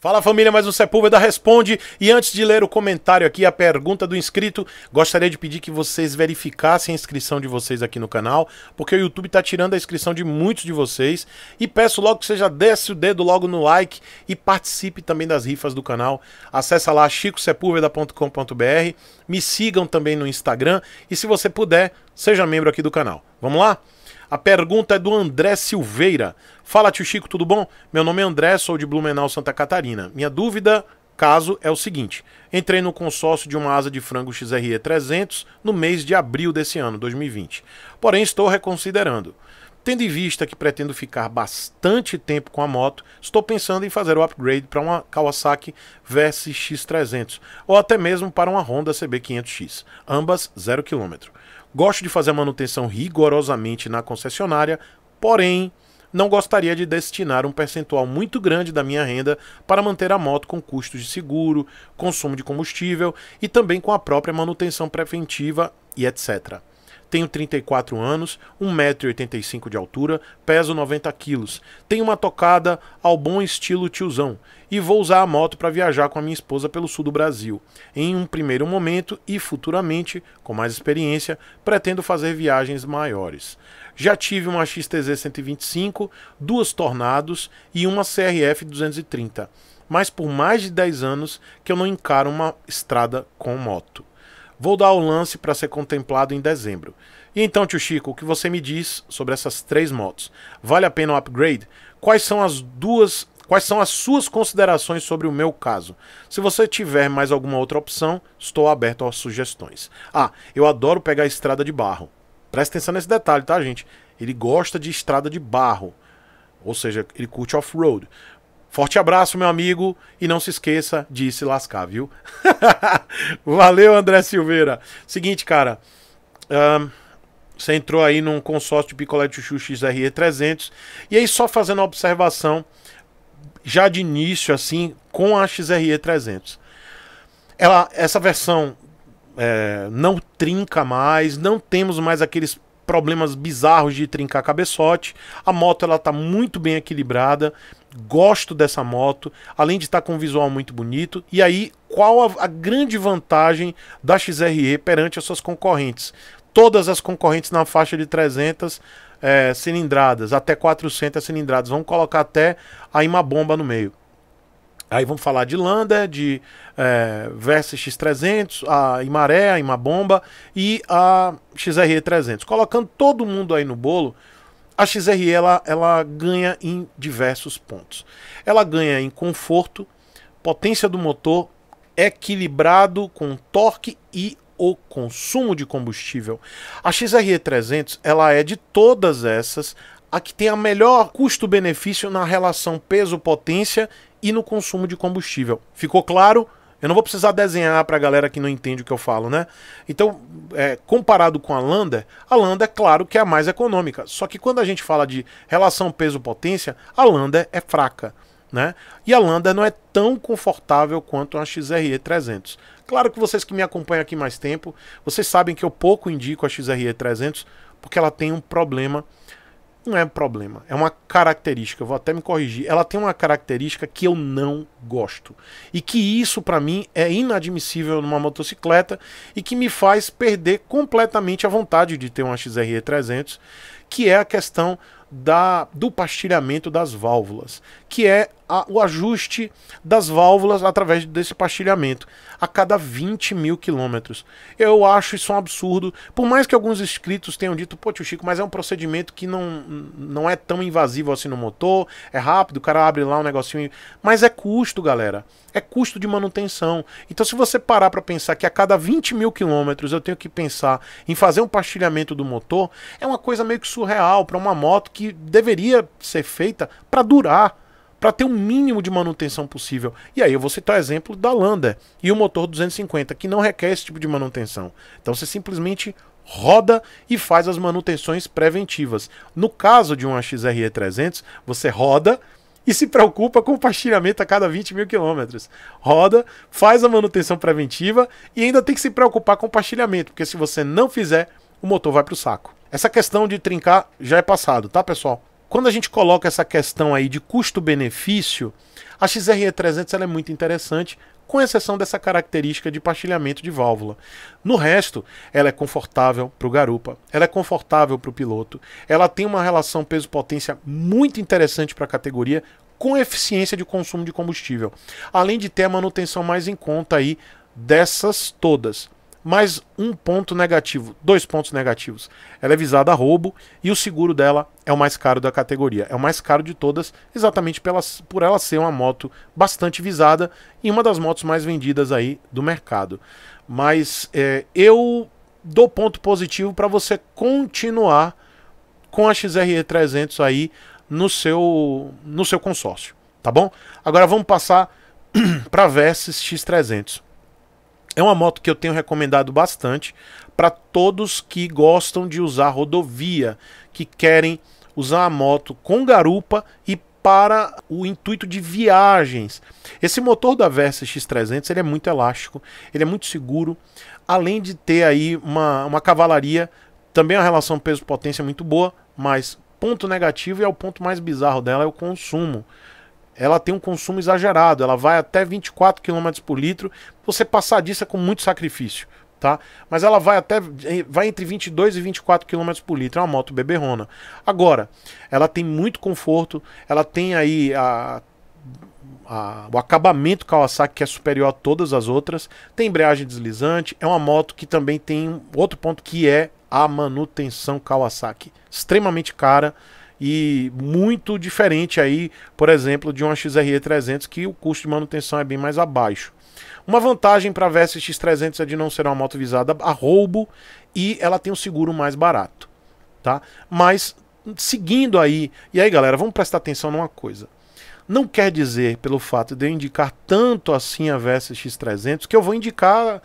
Fala família, mais um Sepúlveda responde. E antes de ler o comentário aqui, a pergunta do inscrito, gostaria de pedir que vocês verificassem a inscrição de vocês aqui no canal, porque o YouTube está tirando a inscrição de muitos de vocês. E peço logo que você já desce o dedo logo no like e participe também das rifas do canal. Acesse lá chicosepulveda.com.br, me sigam também no Instagram e se você puder, seja membro aqui do canal. Vamos lá? A pergunta é do André Silveira. Fala, tio Chico, tudo bom? Meu nome é André, sou de Blumenau, Santa Catarina. Minha dúvida, caso, é o seguinte: entrei no consórcio de uma asa de frango XRE 300 no mês de abril desse ano, 2020. Porém, estou reconsiderando. Tendo em vista que pretendo ficar bastante tempo com a moto, estou pensando em fazer o upgrade para uma Kawasaki VSX300 ou até mesmo para uma Honda CB500X, ambas zero quilômetro. Gosto de fazer a manutenção rigorosamente na concessionária, porém não gostaria de destinar um percentual muito grande da minha renda para manter a moto com custos de seguro, consumo de combustível e também com a própria manutenção preventiva e etc. Tenho 34 anos, 1,85m de altura, peso 90kg. Tenho uma tocada ao bom estilo tiozão e vou usar a moto para viajar com a minha esposa pelo sul do Brasil. Em um primeiro momento e futuramente, com mais experiência, pretendo fazer viagens maiores. Já tive uma XTZ 125, duas Tornados e uma CRF 230, mas por mais de 10 anos que eu não encaro uma estrada com moto. Vou dar o lance para ser contemplado em dezembro. E então, tio Chico, o que você me diz sobre essas três motos? Vale a pena o upgrade? Quais são as duas Quais são as suas considerações sobre o meu caso? Se você tiver mais alguma outra opção, estou aberto às sugestões. Ah, eu adoro pegar estrada de barro. Presta atenção nesse detalhe, tá, gente? Ele gosta de estrada de barro. Ou seja, ele curte off-road. Forte abraço, meu amigo, e não se esqueça de se lascar, viu? Valeu, André Silveira. Seguinte, cara, você entrou aí num consórcio de picolé de chuchu XRE 300, e aí só fazendo uma observação, já de início assim com a XRE 300. Ela, essa versão é, não trinca mais, não temos mais aqueles problemas bizarros de trincar cabeçote. A moto ela tá muito bem equilibrada, gosto dessa moto, além de estar tá com um visual muito bonito. E aí, qual a, a grande vantagem da XRE perante as suas concorrentes? Todas as concorrentes na faixa de 300 é, cilindradas, até 400 cilindradas. Vamos colocar até aí uma bomba no meio. Aí vamos falar de Lander, de é, Versa X300, a Imaré, a Imabomba e a XRE300. Colocando todo mundo aí no bolo, a XRE ela, ela ganha em diversos pontos. Ela ganha em conforto, potência do motor, equilibrado com torque e o consumo de combustível. A XRE300 ela é de todas essas a que tem a melhor custo-benefício na relação peso-potência e no consumo de combustível. Ficou claro? Eu não vou precisar desenhar para a galera que não entende o que eu falo, né? Então, é, comparado com a Landa, a Landa é claro que é a mais econômica. Só que quando a gente fala de relação peso-potência, a Landa é fraca, né? E a Landa não é tão confortável quanto a XRE 300. Claro que vocês que me acompanham aqui mais tempo, vocês sabem que eu pouco indico a XRE300 porque ela tem um problema. Não é um problema, é uma característica. vou até me corrigir. Ela tem uma característica que eu não gosto. E que isso, para mim, é inadmissível numa motocicleta e que me faz perder completamente a vontade de ter uma XRE300, que é a questão da, do pastilhamento das válvulas, que é a, o ajuste das válvulas através desse pastilhamento a cada 20 mil quilômetros. Eu acho isso um absurdo. Por mais que alguns inscritos tenham dito, pô, tio Chico, mas é um procedimento que não, não é tão invasivo assim no motor, é rápido, o cara abre lá um negocinho. Mas é custo, galera. É custo de manutenção. Então, se você parar para pensar que a cada 20 mil quilômetros eu tenho que pensar em fazer um pastilhamento do motor, é uma coisa meio que surreal para uma moto que deveria ser feita para durar para ter o um mínimo de manutenção possível. E aí eu vou citar o exemplo da Lander e o motor 250, que não requer esse tipo de manutenção. Então você simplesmente roda e faz as manutenções preventivas. No caso de uma XRE 300, você roda e se preocupa com o pastilhamento a cada 20 mil quilômetros. Roda, faz a manutenção preventiva e ainda tem que se preocupar com o pastilhamento, porque se você não fizer, o motor vai para o saco. Essa questão de trincar já é passado, tá, pessoal? Quando a gente coloca essa questão aí de custo-benefício, a XRE300 ela é muito interessante, com exceção dessa característica de partilhamento de válvula. No resto, ela é confortável para o garupa, ela é confortável para o piloto, ela tem uma relação peso-potência muito interessante para a categoria, com eficiência de consumo de combustível, além de ter a manutenção mais em conta aí dessas todas mais um ponto negativo, dois pontos negativos. Ela é visada a roubo e o seguro dela é o mais caro da categoria. É o mais caro de todas, exatamente pela, por ela ser uma moto bastante visada e uma das motos mais vendidas aí do mercado. Mas é, eu dou ponto positivo para você continuar com a XRE 300 aí no seu, no seu consórcio, tá bom? Agora vamos passar para a Versys X300. É uma moto que eu tenho recomendado bastante para todos que gostam de usar rodovia, que querem usar a moto com garupa e para o intuito de viagens. Esse motor da Versa X300 ele é muito elástico, ele é muito seguro, além de ter aí uma, uma cavalaria, também a relação peso-potência muito boa, mas ponto negativo e é o ponto mais bizarro dela é o consumo ela tem um consumo exagerado, ela vai até 24 km por litro. Você passar disso é com muito sacrifício, tá? Mas ela vai até eh, vai entre 22 e 24 km por litro, é uma moto beberrona. Agora, ela tem muito conforto, ela tem aí a, a, o acabamento Kawasaki que é superior a todas as outras, tem embreagem deslizante, é uma moto que também tem outro ponto que é a manutenção Kawasaki, extremamente cara e muito diferente aí, por exemplo, de uma XRE 300 que o custo de manutenção é bem mais abaixo. Uma vantagem para a X 300 é de não ser uma moto visada a roubo e ela tem um seguro mais barato, tá? Mas seguindo aí, e aí galera, vamos prestar atenção numa coisa. Não quer dizer pelo fato de eu indicar tanto assim a X 300 que eu vou indicar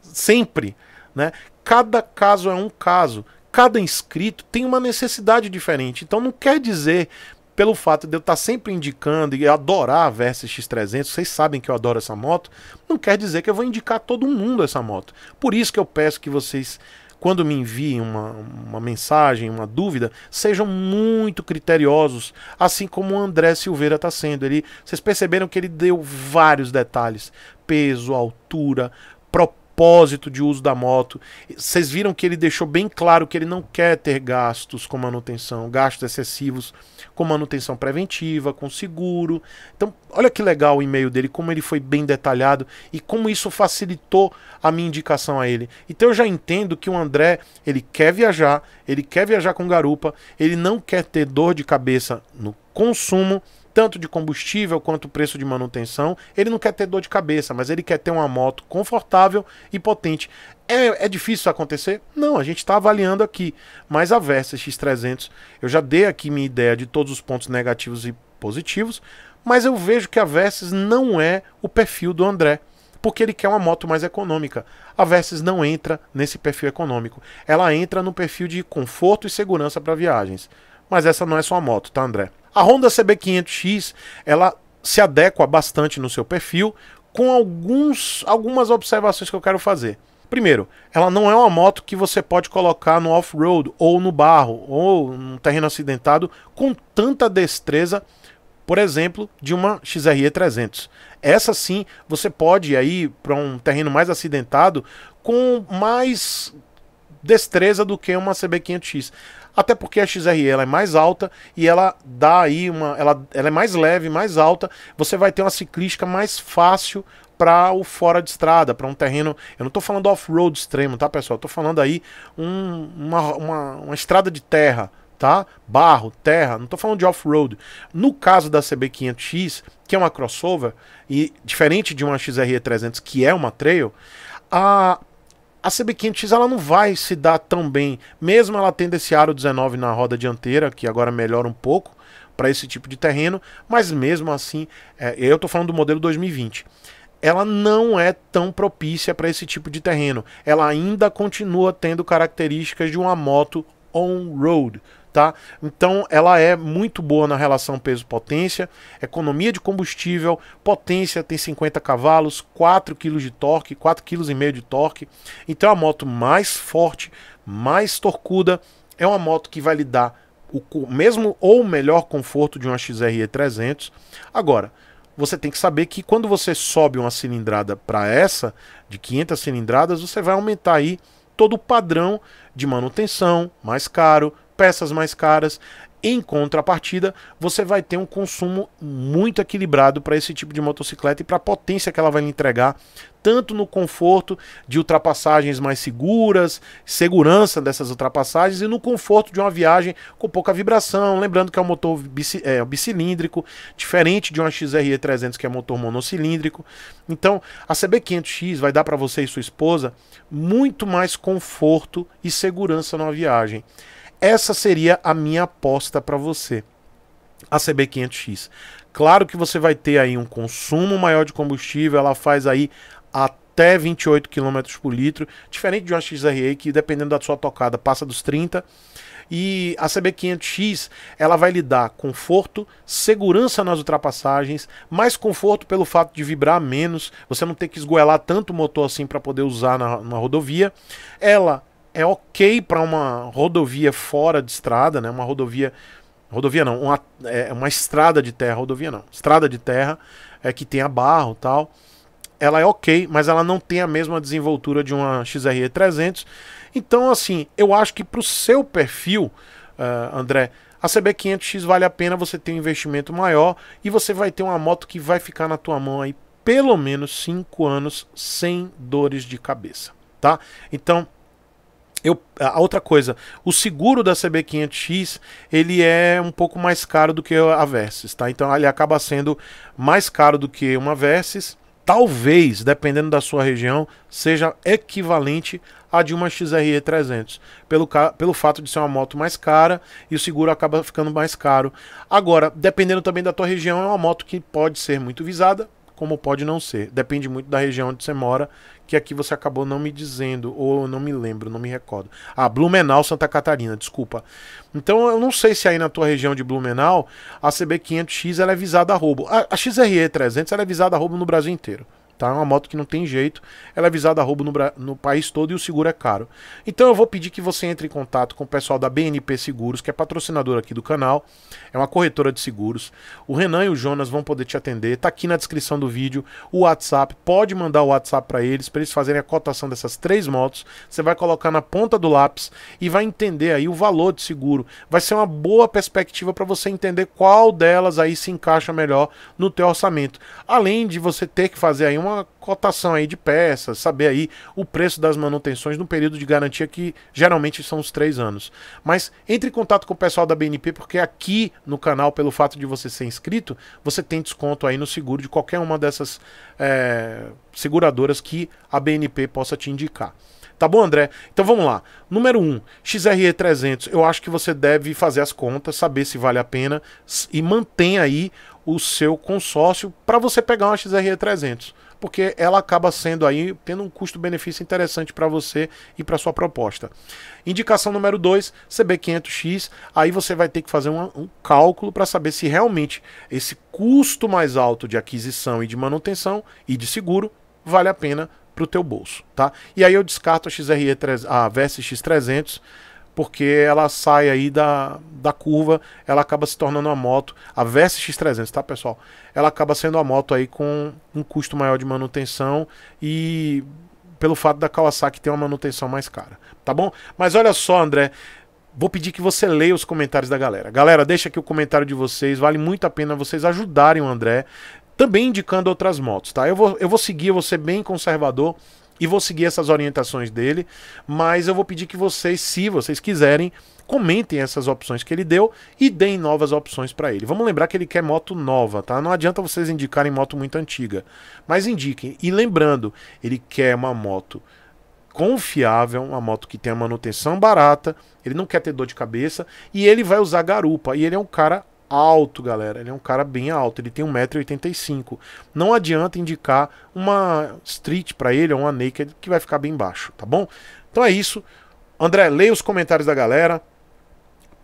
sempre, né? Cada caso é um caso cada inscrito tem uma necessidade diferente. Então não quer dizer pelo fato de eu estar sempre indicando e adorar a Versa X300, vocês sabem que eu adoro essa moto, não quer dizer que eu vou indicar todo mundo essa moto. Por isso que eu peço que vocês, quando me enviem uma, uma mensagem, uma dúvida, sejam muito criteriosos, assim como o André Silveira está sendo. Ele, vocês perceberam que ele deu vários detalhes: peso, altura, propósito propósito de uso da moto. Vocês viram que ele deixou bem claro que ele não quer ter gastos com manutenção, gastos excessivos com manutenção preventiva, com seguro. Então, olha que legal o e-mail dele, como ele foi bem detalhado e como isso facilitou a minha indicação a ele. Então eu já entendo que o André, ele quer viajar, ele quer viajar com garupa, ele não quer ter dor de cabeça no consumo tanto de combustível quanto o preço de manutenção. Ele não quer ter dor de cabeça, mas ele quer ter uma moto confortável e potente. É, é difícil acontecer? Não, a gente está avaliando aqui. Mas a Versa X300, eu já dei aqui minha ideia de todos os pontos negativos e positivos, mas eu vejo que a Versys não é o perfil do André porque ele quer uma moto mais econômica. A Versys não entra nesse perfil econômico. Ela entra no perfil de conforto e segurança para viagens. Mas essa não é sua moto, tá, André? A Honda CB500X, ela se adequa bastante no seu perfil, com alguns, algumas observações que eu quero fazer. Primeiro, ela não é uma moto que você pode colocar no off-road ou no barro ou no terreno acidentado com tanta destreza, por exemplo, de uma XRE 300. Essa sim, você pode ir aí para um terreno mais acidentado com mais destreza do que uma CB500X até porque a XRE ela é mais alta e ela dá aí uma. Ela, ela é mais leve, mais alta, você vai ter uma ciclística mais fácil para o fora de estrada, para um terreno. Eu não estou falando off-road extremo, tá, pessoal? Estou falando aí um, uma, uma, uma estrada de terra, tá? Barro, terra, não estou falando de off-road. No caso da CB500X, que é uma crossover, e diferente de uma XRE300, que é uma trail, a a CB500X ela não vai se dar tão bem, mesmo ela tendo esse aro 19 na roda dianteira, que agora melhora um pouco para esse tipo de terreno, mas mesmo assim, é, eu estou falando do modelo 2020 ela não é tão propícia para esse tipo de terreno. Ela ainda continua tendo características de uma moto on-road, tá? Então ela é muito boa na relação peso-potência, economia de combustível, potência tem 50 cavalos, 4 kg de torque, 4,5 kg de torque. Então é a moto mais forte, mais torcuda, é uma moto que vai lhe dar o mesmo ou melhor conforto de uma XRE 300. Agora, você tem que saber que quando você sobe uma cilindrada para essa, de 500 cilindradas, você vai aumentar aí todo o padrão de manutenção, mais caro, peças mais caras. Em contrapartida, você vai ter um consumo muito equilibrado para esse tipo de motocicleta e para a potência que ela vai lhe entregar, tanto no conforto de ultrapassagens mais seguras, segurança dessas ultrapassagens e no conforto de uma viagem com pouca vibração. Lembrando que é um motor é, bicilíndrico, diferente de uma XRE 300 que é motor monocilíndrico. Então, a CB500X vai dar para você e sua esposa muito mais conforto e segurança numa viagem essa seria a minha aposta para você. A CB500X. Claro que você vai ter aí um consumo maior de combustível, ela faz aí até 28 km por litro, diferente de uma XRE que dependendo da sua tocada passa dos 30 e a CB500X ela vai lhe dar conforto, segurança nas ultrapassagens, mais conforto pelo fato de vibrar menos, você não ter que esgoelar tanto o motor assim para poder usar na, na, rodovia. Ela é ok para uma rodovia fora de estrada, né? Uma rodovia. Rodovia não, uma, é, uma estrada de terra, rodovia não. Estrada de terra é que tenha barro tal. Ela é ok, mas ela não tem a mesma desenvoltura de uma XRE 300. Então, assim, eu acho que para o seu perfil, uh, André, a CB500X vale a pena você ter um investimento maior e você vai ter uma moto que vai ficar na tua mão aí pelo menos 5 anos sem dores de cabeça, tá? Então, eu, a outra coisa, o seguro da CB500X ele é um pouco mais caro do que a Versys, tá? Então ele acaba sendo mais caro do que uma Versys. Talvez, dependendo da sua região, seja equivalente a de uma XRE 300, pelo, pelo fato de ser uma moto mais cara e o seguro acaba ficando mais caro. Agora, dependendo também da tua região, é uma moto que pode ser muito visada, como pode não ser. Depende muito da região onde você mora, que aqui você acabou não me dizendo, ou eu não me lembro, não me recordo. Ah, Blumenau, Santa Catarina, desculpa. Então eu não sei se aí na tua região de Blumenau, a CB500X ela é visada a roubo. A, a XRE300 ela é visada a roubo no Brasil inteiro. Tá? É uma moto que não tem jeito. Ela é visada a roubo no, no, país todo e o seguro é caro. Então eu vou pedir que você entre em contato com o pessoal da BNP Seguros, que é patrocinador aqui do canal. É uma corretora de seguros. O Renan e o Jonas vão poder te atender. Tá aqui na descrição do vídeo o WhatsApp. Pode mandar o WhatsApp para eles, para eles fazerem a cotação dessas três motos. Você vai colocar na ponta do lápis e vai entender aí o valor de seguro. Vai ser uma boa perspectiva para você entender qual delas aí se encaixa melhor no teu orçamento. Além de você ter que fazer aí uma uma cotação aí de peças, saber aí o preço das manutenções no período de garantia que geralmente são os três anos. Mas entre em contato com o pessoal da BNP, porque aqui no canal, pelo fato de você ser inscrito, você tem desconto aí no seguro de qualquer uma dessas é, seguradoras que a BNP possa te indicar. Tá bom, André? Então vamos lá. Número 1, um, XRE300. Eu acho que você deve fazer as contas, saber se vale a pena e mantém aí o seu consórcio para você pegar uma XRE300 porque ela acaba sendo aí tendo um custo-benefício interessante para você e para sua proposta. Indicação número 2, CB500X, aí você vai ter que fazer um, um cálculo para saber se realmente esse custo mais alto de aquisição e de manutenção e de seguro vale a pena para o teu bolso, tá? E aí eu descarto a xre a VSX300 porque ela sai aí da, da curva, ela acaba se tornando uma moto, a Versa X300, tá pessoal? Ela acaba sendo uma moto aí com um custo maior de manutenção e pelo fato da Kawasaki ter uma manutenção mais cara, tá bom? Mas olha só, André, vou pedir que você leia os comentários da galera. Galera, deixa aqui o comentário de vocês, vale muito a pena vocês ajudarem o André, também indicando outras motos, tá? Eu vou, eu vou seguir, eu vou ser bem conservador, e vou seguir essas orientações dele, mas eu vou pedir que vocês, se vocês quiserem, comentem essas opções que ele deu e deem novas opções para ele. Vamos lembrar que ele quer moto nova, tá? Não adianta vocês indicarem moto muito antiga, mas indiquem. E lembrando, ele quer uma moto confiável, uma moto que tenha manutenção barata, ele não quer ter dor de cabeça e ele vai usar garupa e ele é um cara alto, galera. Ele é um cara bem alto, ele tem 1,85m. Não adianta indicar uma street para ele ou uma naked que vai ficar bem baixo, tá bom? Então é isso. André, leia os comentários da galera.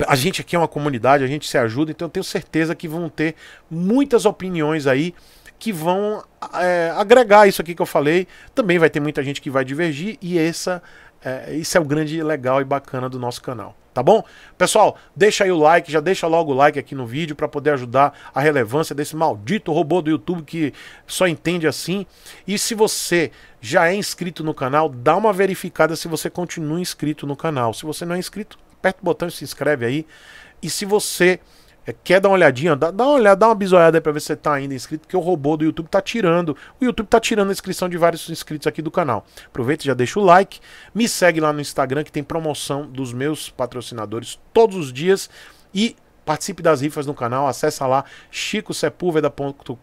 A gente aqui é uma comunidade, a gente se ajuda, então eu tenho certeza que vão ter muitas opiniões aí que vão é, agregar isso aqui que eu falei. Também vai ter muita gente que vai divergir e essa, é, esse é o grande legal e bacana do nosso canal tá bom? Pessoal, deixa aí o like, já deixa logo o like aqui no vídeo para poder ajudar a relevância desse maldito robô do YouTube que só entende assim. E se você já é inscrito no canal, dá uma verificada se você continua inscrito no canal. Se você não é inscrito, aperta o botão e se inscreve aí. E se você é, quer dar uma olhadinha? Dá, dá uma olhada, dá uma bisoiada aí pra ver se você tá ainda inscrito, que o robô do YouTube tá tirando. O YouTube tá tirando a inscrição de vários inscritos aqui do canal. Aproveita, já deixa o like. Me segue lá no Instagram, que tem promoção dos meus patrocinadores todos os dias. E participe das rifas no canal, acessa lá chicosepulveda.com.br.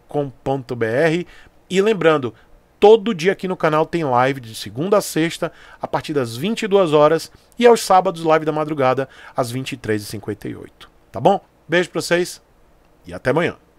E lembrando, todo dia aqui no canal tem live de segunda a sexta, a partir das 22 horas, e aos sábados, live da madrugada, às 23h58. Tá bom? Beijo pra vocês e até amanhã.